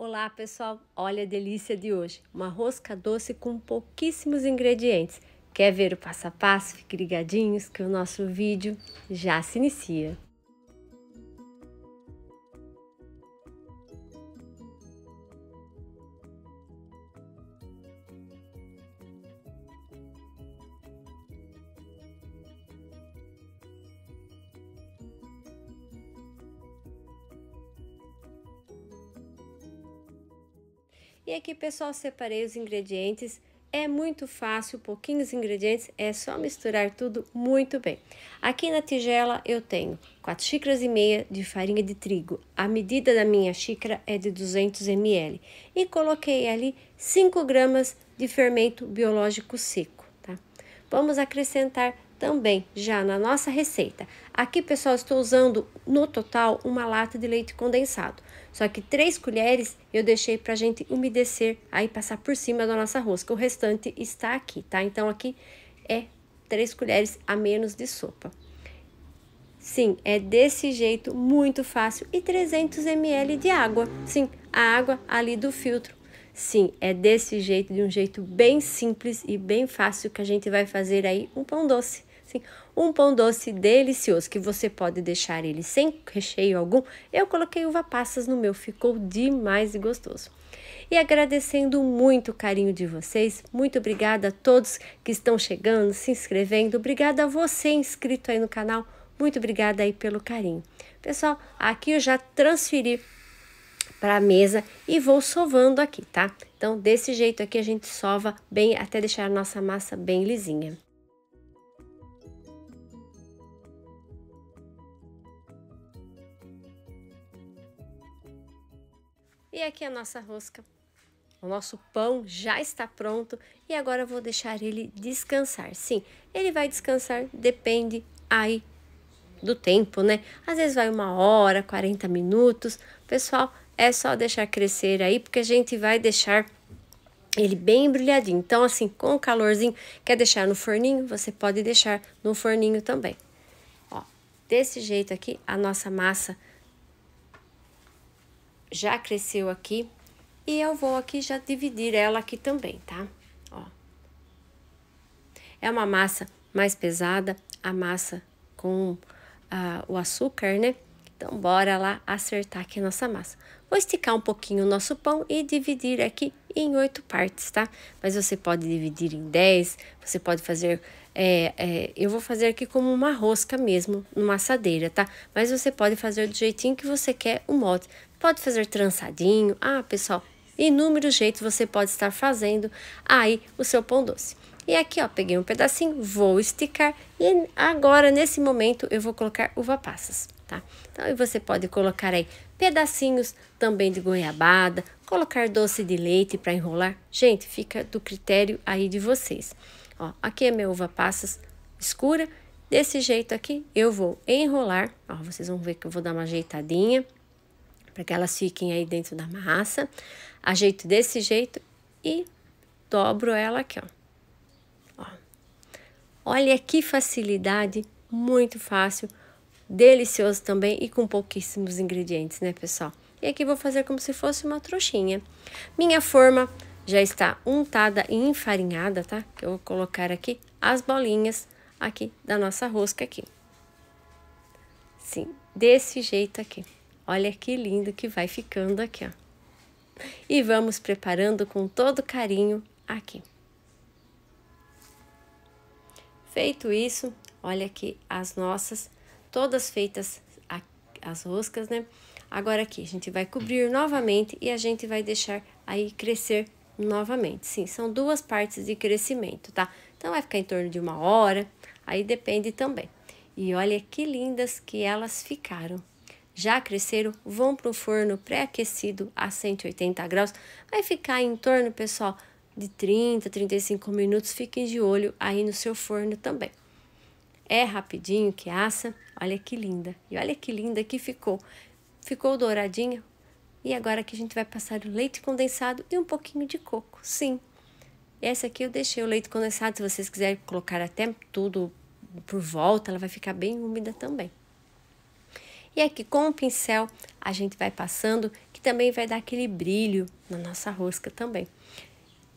Olá pessoal, olha a delícia de hoje, uma rosca doce com pouquíssimos ingredientes. Quer ver o passo a passo? Fique ligadinhos que o nosso vídeo já se inicia. E aqui, pessoal, separei os ingredientes. É muito fácil, pouquinhos ingredientes, é só misturar tudo muito bem. Aqui na tigela eu tenho 4 xícaras e meia de farinha de trigo. A medida da minha xícara é de 200 ml. E coloquei ali 5 gramas de fermento biológico seco, tá? Vamos acrescentar também já na nossa receita. Aqui, pessoal, estou usando no total uma lata de leite condensado. Só que três colheres eu deixei para a gente umedecer, aí passar por cima da nossa rosca. O restante está aqui, tá? Então, aqui é três colheres a menos de sopa. Sim, é desse jeito, muito fácil. E 300 ml de água. Sim, a água ali do filtro. Sim, é desse jeito, de um jeito bem simples e bem fácil que a gente vai fazer aí um pão doce. Sim, um pão doce delicioso que você pode deixar ele sem recheio algum. Eu coloquei uva passas no meu, ficou demais e gostoso. E agradecendo muito o carinho de vocês, muito obrigada a todos que estão chegando, se inscrevendo, obrigada a você inscrito aí no canal, muito obrigada aí pelo carinho. Pessoal, aqui eu já transferi para a mesa e vou sovando aqui, tá? Então, desse jeito aqui a gente sova bem até deixar a nossa massa bem lisinha. E aqui a nossa rosca. O nosso pão já está pronto e agora vou deixar ele descansar. Sim, ele vai descansar, depende aí do tempo, né? Às vezes vai uma hora, 40 minutos. Pessoal, é só deixar crescer aí, porque a gente vai deixar ele bem embrulhadinho. Então, assim, com o calorzinho, quer deixar no forninho? Você pode deixar no forninho também. Ó, desse jeito aqui, a nossa massa já cresceu aqui e eu vou aqui já dividir ela aqui também, tá? Ó. É uma massa mais pesada, a massa com ah, o açúcar, né? Então, bora lá acertar aqui a nossa massa. Vou esticar um pouquinho o nosso pão e dividir aqui em oito partes, tá? Mas você pode dividir em dez, você pode fazer... É, é, eu vou fazer aqui como uma rosca mesmo, numa assadeira, tá? Mas você pode fazer do jeitinho que você quer o molde pode fazer trançadinho. Ah, pessoal, inúmeros jeitos você pode estar fazendo aí o seu pão doce. E aqui, ó, peguei um pedacinho, vou esticar e agora, nesse momento, eu vou colocar uva passas, tá? Então, e você pode colocar aí pedacinhos também de goiabada, colocar doce de leite para enrolar. Gente, fica do critério aí de vocês. Ó, aqui é minha uva passas escura, desse jeito aqui eu vou enrolar, ó, vocês vão ver que eu vou dar uma ajeitadinha para que elas fiquem aí dentro da massa. Ajeito desse jeito e dobro ela aqui, ó. ó. Olha que facilidade, muito fácil, delicioso também e com pouquíssimos ingredientes, né, pessoal? E aqui vou fazer como se fosse uma trouxinha. Minha forma já está untada e enfarinhada, tá? Que eu vou colocar aqui as bolinhas aqui da nossa rosca aqui. Sim, desse jeito aqui. Olha que lindo que vai ficando aqui, ó. E vamos preparando com todo carinho aqui. Feito isso, olha aqui as nossas, todas feitas as roscas, né? Agora aqui, a gente vai cobrir novamente e a gente vai deixar aí crescer novamente. Sim, são duas partes de crescimento, tá? Então, vai ficar em torno de uma hora, aí depende também. E olha que lindas que elas ficaram já cresceram, vão para o forno pré-aquecido a 180 graus. Vai ficar em torno, pessoal, de 30, 35 minutos. Fiquem de olho aí no seu forno também. É rapidinho que assa. Olha que linda. E olha que linda que ficou. Ficou douradinha. E agora que a gente vai passar o leite condensado e um pouquinho de coco. Sim. Essa aqui eu deixei o leite condensado. Se vocês quiserem colocar até tudo por volta, ela vai ficar bem úmida também. E aqui com o pincel a gente vai passando, que também vai dar aquele brilho na nossa rosca também,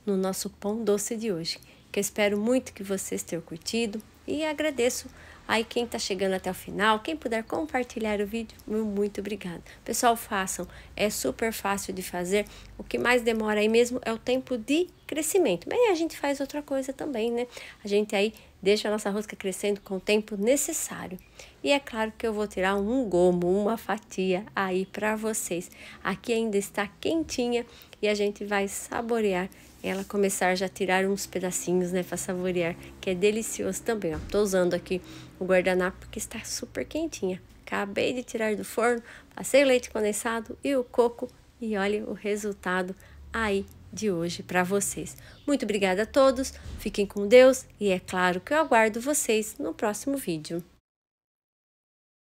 no nosso pão doce de hoje. Que eu espero muito que vocês tenham curtido e agradeço Aí quem está chegando até o final, quem puder compartilhar o vídeo, muito obrigada. Pessoal, façam, é super fácil de fazer. O que mais demora aí mesmo é o tempo de crescimento. Mas a gente faz outra coisa também, né? A gente aí deixa a nossa rosca crescendo com o tempo necessário. E é claro que eu vou tirar um gomo, uma fatia aí para vocês. Aqui ainda está quentinha e a gente vai saborear ela começar já a tirar uns pedacinhos, né, para saborear, que é delicioso também, ó. Tô usando aqui o guardanapo porque está super quentinha. Acabei de tirar do forno, passei o leite condensado e o coco e olha o resultado aí de hoje para vocês. Muito obrigada a todos, fiquem com Deus e é claro que eu aguardo vocês no próximo vídeo.